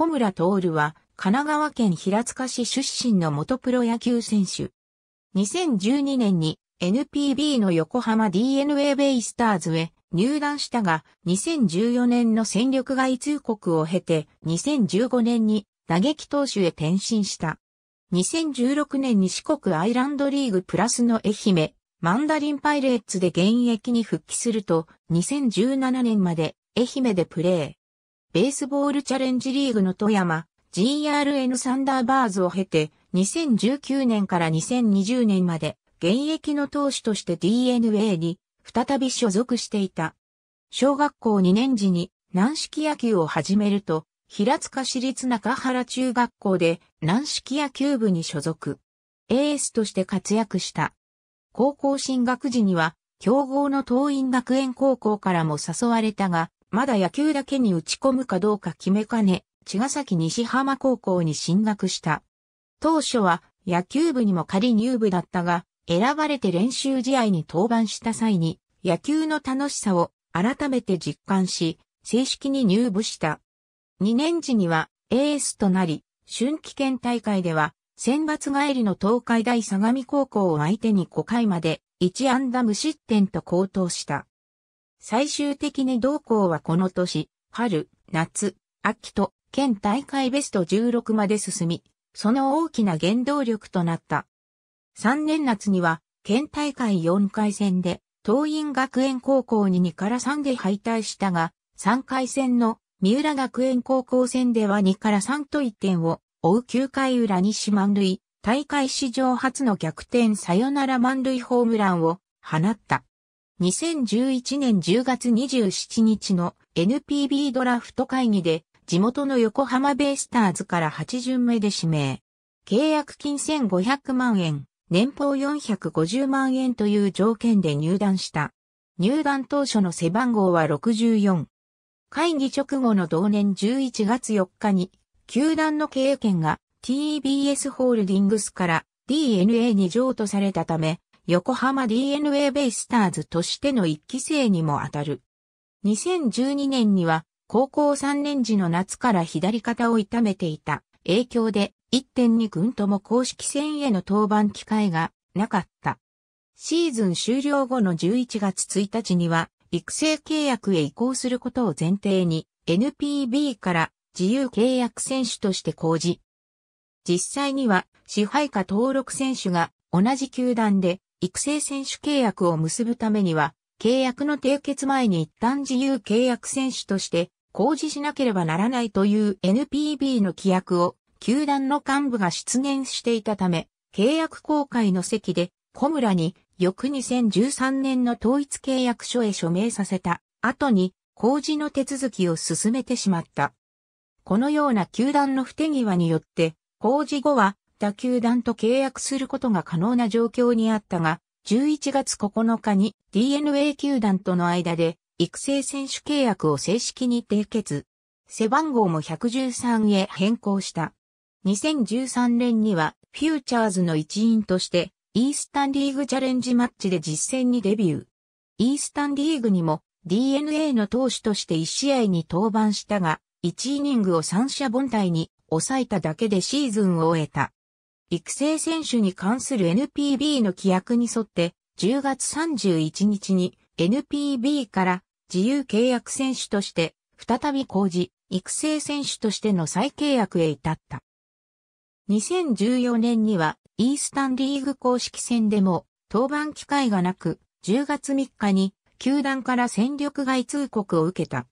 小村徹は、神奈川県平塚市出身の元プロ野球選手。2012年に NPB の横浜 DNA ベイスターズへ入団したが、2014年の戦力外通告を経て、2015年に打撃投手へ転身した。2016年に四国アイランドリーグプラスの愛媛、マンダリンパイレーツで現役に復帰すると、2017年まで愛媛でプレー。ベースボールチャレンジリーグの富山 GRN サンダーバーズを経て2019年から2020年まで現役の投手として DNA に再び所属していた。小学校2年時に軟式野球を始めると、平塚市立中原中学校で軟式野球部に所属。エースとして活躍した。高校進学時には、強豪の東院学園高校からも誘われたが、まだ野球だけに打ち込むかどうか決めかね、茅ヶ崎西浜高校に進学した。当初は野球部にも仮入部だったが、選ばれて練習試合に登板した際に、野球の楽しさを改めて実感し、正式に入部した。2年時にはエースとなり、春季県大会では、選抜帰りの東海大相模高校を相手に5回まで1安打無失点と高騰した。最終的に同校はこの年、春、夏、秋と、県大会ベスト16まで進み、その大きな原動力となった。3年夏には、県大会4回戦で、東院学園高校に2から3で敗退したが、3回戦の三浦学園高校戦では2から3と1点を追う9回裏に四満塁、大会史上初の逆転サヨナラ満塁ホームランを放った。2011年10月27日の NPB ドラフト会議で地元の横浜ベイスターズから8巡目で指名。契約金1500万円、年俸450万円という条件で入団した。入団当初の背番号は64。会議直後の同年11月4日に、球団の経営権が TBS ホールディングスから DNA に譲渡されたため、横浜 DNA ベイスターズとしての一期生にも当たる。2012年には高校3年時の夏から左肩を痛めていた影響で1.2軍とも公式戦への登板機会がなかった。シーズン終了後の11月1日には育成契約へ移行することを前提に NPB から自由契約選手として講じ。実際には支配下登録選手が同じ球団で育成選手契約を結ぶためには、契約の締結前に一旦自由契約選手として公示しなければならないという NPB の規約を球団の幹部が出現していたため、契約公開の席で小村に翌2013年の統一契約書へ署名させた後に公示の手続きを進めてしまった。このような球団の不手際によって、公示後はった球団と契約することが可能な状況にあったが、11月9日に DNA 球団との間で育成選手契約を正式に締結。背番号も113へ変更した。2013年にはフューチャーズの一員としてイースタンリーグチャレンジマッチで実戦にデビュー。イースタンリーグにも DNA の投手として1試合に登板したが、1イニングを3者凡退に抑えただけでシーズンを終えた。育成選手に関する NPB の規約に沿って、10月31日に NPB から自由契約選手として再び工事、育成選手としての再契約へ至った。2014年にはイースタンリーグ公式戦でも登板機会がなく、10月3日に球団から戦力外通告を受けた。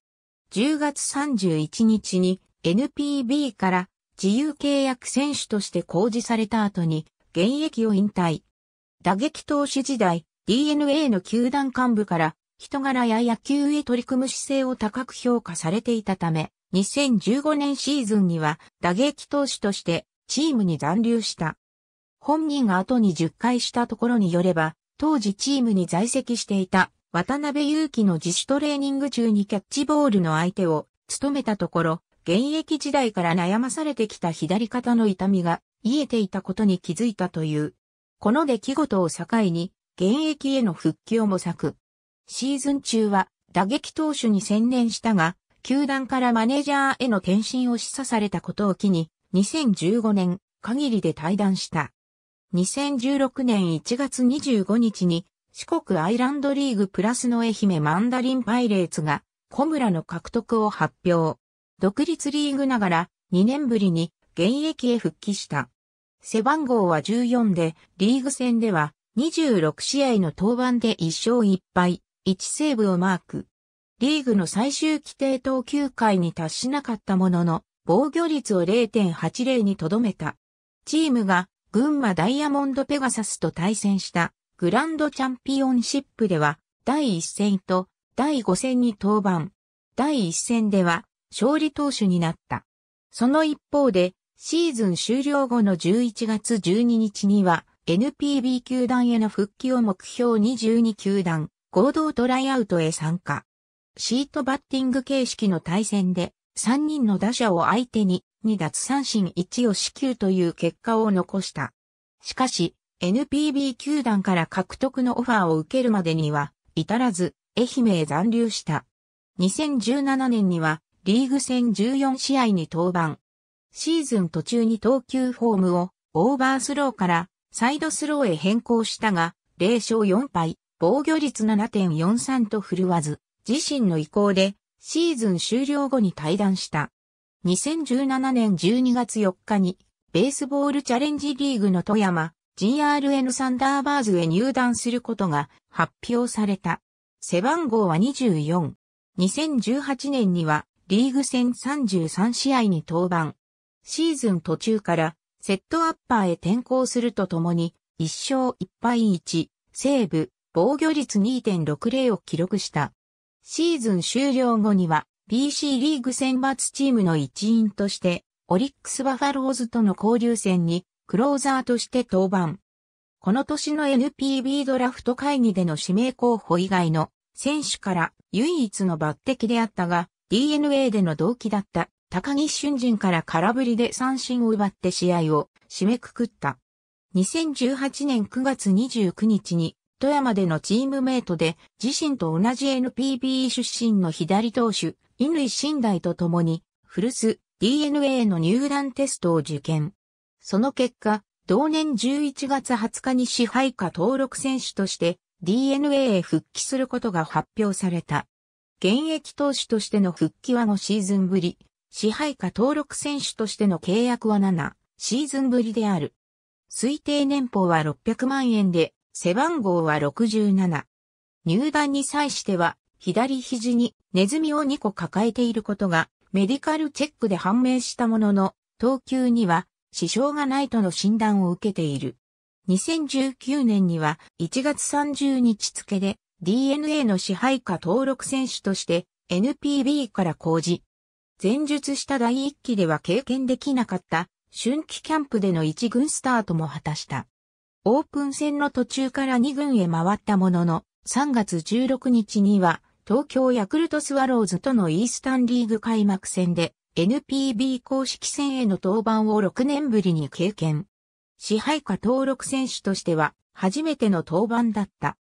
10月31日に NPB から自由契約選手として公示された後に、現役を引退。打撃投手時代、DNA の球団幹部から、人柄や野球へ取り組む姿勢を高く評価されていたため、2015年シーズンには打撃投手としてチームに残留した。本人が後に10回したところによれば、当時チームに在籍していた渡辺祐希の自主トレーニング中にキャッチボールの相手を務めたところ、現役時代から悩まされてきた左肩の痛みが癒えていたことに気づいたという。この出来事を境に、現役への復帰を模索。シーズン中は打撃投手に専念したが、球団からマネージャーへの転身を示唆されたことを機に、2015年限りで退団した。2016年1月25日に、四国アイランドリーグプラスの愛媛マンダリンパイレーツが、小村の獲得を発表。独立リーグながら2年ぶりに現役へ復帰した。背番号は14で、リーグ戦では26試合の登板で1勝1敗、1セーブをマーク。リーグの最終規定投球回に達しなかったものの、防御率を0.80にとどめた。チームが群馬ダイヤモンドペガサスと対戦したグランドチャンピオンシップでは第1戦と第5戦に登板。第1戦では勝利投手になった。その一方で、シーズン終了後の11月12日には、NPB 球団への復帰を目標に12球団、合同トライアウトへ参加。シートバッティング形式の対戦で、3人の打者を相手に、2奪三振1を支給という結果を残した。しかし、NPB 球団から獲得のオファーを受けるまでには、至らず、愛媛へ残留した。2017年には、リーグ戦14試合に登板。シーズン途中に投球フォームをオーバースローからサイドスローへ変更したが、0勝4敗、防御率7.43と振るわず、自身の意向でシーズン終了後に退団した。2017年12月4日に、ベースボールチャレンジリーグの富山、GRN サンダーバーズへ入団することが発表された。背番号は24。2018年にはリーグ戦33試合に登板。シーズン途中からセットアッパーへ転向するとともに、1勝1敗1、セーブ、防御率2.60を記録した。シーズン終了後には、BC リーグ選抜チームの一員として、オリックスバファローズとの交流戦に、クローザーとして登板。この年の NPB ドラフト会議での指名候補以外の選手から唯一の抜擢であったが、DNA での同期だった高木俊人から空振りで三振を奪って試合を締めくくった。2018年9月29日に富山でのチームメイトで自身と同じ NPB 出身の左投手、乾信大と共に古巣 DNA の入団テストを受験。その結果、同年11月20日に支配下登録選手として DNA へ復帰することが発表された。現役投手としての復帰は5シーズンぶり、支配下登録選手としての契約は7シーズンぶりである。推定年俸は600万円で、背番号は67。入団に際しては、左肘にネズミを2個抱えていることが、メディカルチェックで判明したものの、投球には支障がないとの診断を受けている。2019年には1月30日付で DNA の支配下登録選手として NPB から講じ、前述した第一期では経験できなかった春季キャンプでの1軍スタートも果たした。オープン戦の途中から2軍へ回ったものの、3月16日には東京ヤクルトスワローズとのイースタンリーグ開幕戦で NPB 公式戦への登板を6年ぶりに経験。支配下登録選手としては初めての登板だった。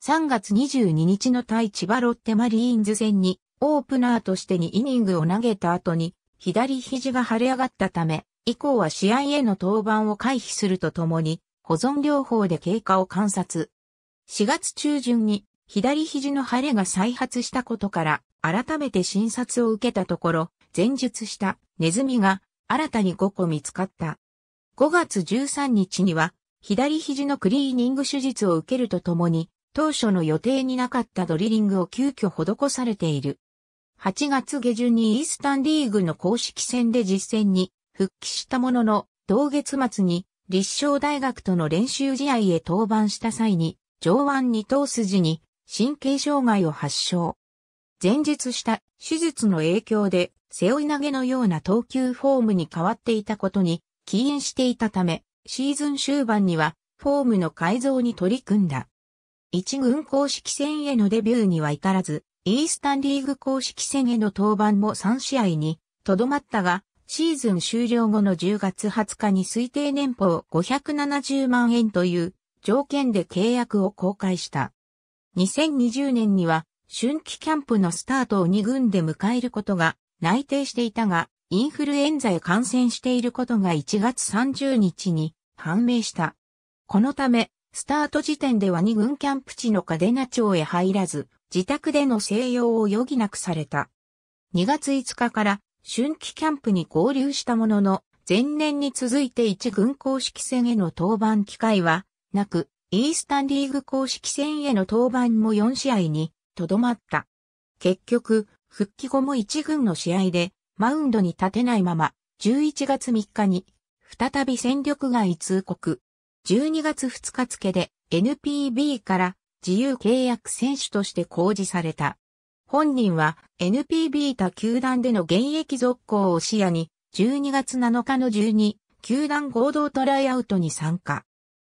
3月22日の対千葉ロッテマリーンズ戦にオープナーとして2イニングを投げた後に左肘が腫れ上がったため、以降は試合への登板を回避するとともに、保存療法で経過を観察。4月中旬に左肘の腫れが再発したことから、改めて診察を受けたところ、前述したネズミが新たに5個見つかった。5月13日には、左肘のクリーニング手術を受けるとともに、当初の予定になかったドリリングを急遽施されている。8月下旬にイースタンリーグの公式戦で実戦に復帰したものの、同月末に立正大学との練習試合へ登板した際に、上腕二頭筋に神経障害を発症。前述した手術の影響で背負い投げのような投球フォームに変わっていたことに起因していたため、シーズン終盤にはフォームの改造に取り組んだ。一軍公式戦へのデビューには至らず、イースタンリーグ公式戦への登板も3試合にとどまったが、シーズン終了後の10月20日に推定年俸570万円という条件で契約を公開した。2020年には春季キャンプのスタートを2軍で迎えることが内定していたが、インフルエンザへ感染していることが1月30日に判明した。このため、スタート時点では2軍キャンプ地のカデナ町へ入らず、自宅での静養を余儀なくされた。2月5日から春季キャンプに合流したものの、前年に続いて1軍公式戦への登板機会はなく、イースタンリーグ公式戦への登板も4試合にとどまった。結局、復帰後も1軍の試合でマウンドに立てないまま、11月3日に再び戦力外通告。12月2日付で NPB から自由契約選手として公示された。本人は NPB 他球団での現役続行を視野に12月7日の12球団合同トライアウトに参加。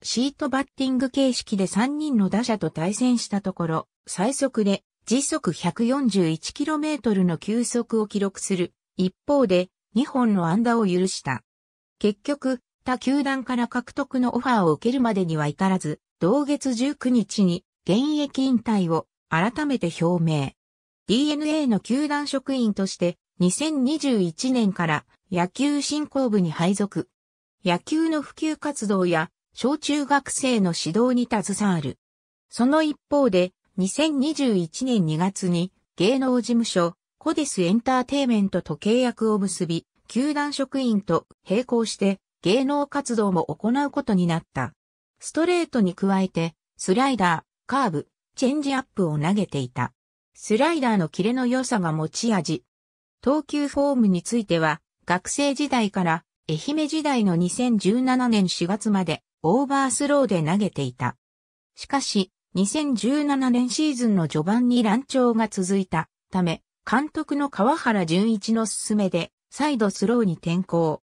シートバッティング形式で3人の打者と対戦したところ、最速で時速 141km の球速を記録する一方で2本の安打を許した。結局、他球団から獲得のオファーを受けるまでには至らず、同月19日に現役引退を改めて表明。DNA の球団職員として2021年から野球振興部に配属。野球の普及活動や小中学生の指導に携わる。その一方で2021年2月に芸能事務所コデスエンターテイメントと契約を結び、球団職員と並行して芸能活動も行うことになった。ストレートに加えて、スライダー、カーブ、チェンジアップを投げていた。スライダーのキレの良さが持ち味。投球フォームについては、学生時代から愛媛時代の2017年4月までオーバースローで投げていた。しかし、2017年シーズンの序盤に乱調が続いたため、監督の川原純一の勧めで、再度スローに転向。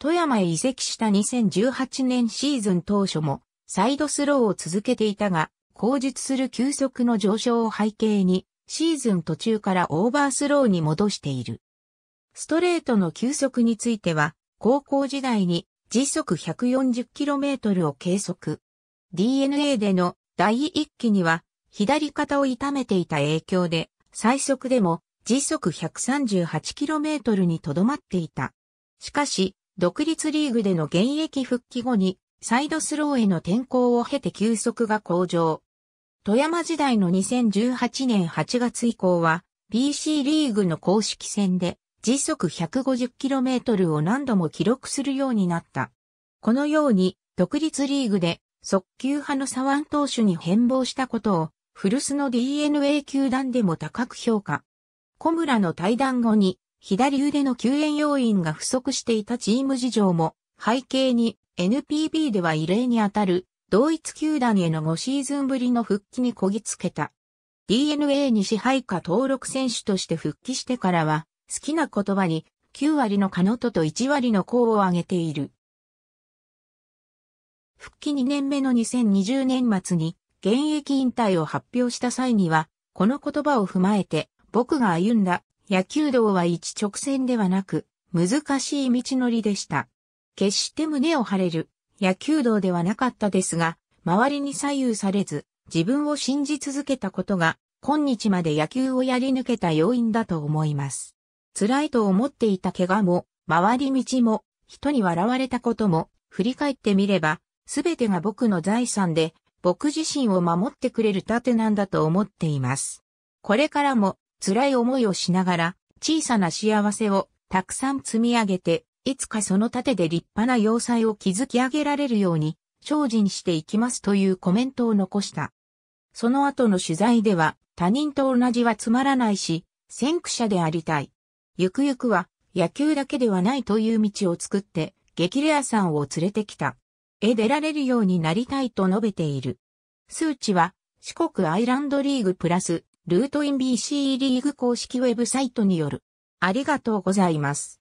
富山へ移籍した2018年シーズン当初も、サイドスローを続けていたが、後述する急速の上昇を背景に、シーズン途中からオーバースローに戻している。ストレートの球速については、高校時代に時速 140km を計測。DNA での第一期には、左肩を痛めていた影響で、最速でも時速 138km にとどまっていた。しかし、独立リーグでの現役復帰後に、サイドスローへの転向を経て球速が向上。富山時代の2018年8月以降は、BC リーグの公式戦で、時速 150km を何度も記録するようになった。このように、独立リーグで、速球派の左腕投手に変貌したことを、古巣の DNA 球団でも高く評価。小村の対談後に、左腕の救援要員が不足していたチーム事情も背景に NPB では異例にあたる同一球団への5シーズンぶりの復帰にこぎつけた。DNA に支配下登録選手として復帰してからは好きな言葉に9割のカノトと1割の功を挙げている。復帰2年目の2020年末に現役引退を発表した際には、この言葉を踏まえて、僕が歩んだ野球道は一直線ではなく、難しい道のりでした。決して胸を張れる野球道ではなかったですが、周りに左右されず、自分を信じ続けたことが、今日まで野球をやり抜けた要因だと思います。辛いと思っていた怪我も、回り道も、人に笑われたことも、振り返ってみれば、すべてが僕の財産で、僕自身を守ってくれる盾なんだと思っています。これからも、辛い思いをしながら、小さな幸せをたくさん積み上げて、いつかその盾で立派な要塞を築き上げられるように、精進していきますというコメントを残した。その後の取材では、他人と同じはつまらないし、先駆者でありたい。ゆくゆくは、野球だけではないという道を作って、激レアさんを連れてきた。絵出られるようになりたいと述べている。数値は、四国アイランドリーグプラスルートイン BC リーグ公式ウェブサイトによる。ありがとうございます。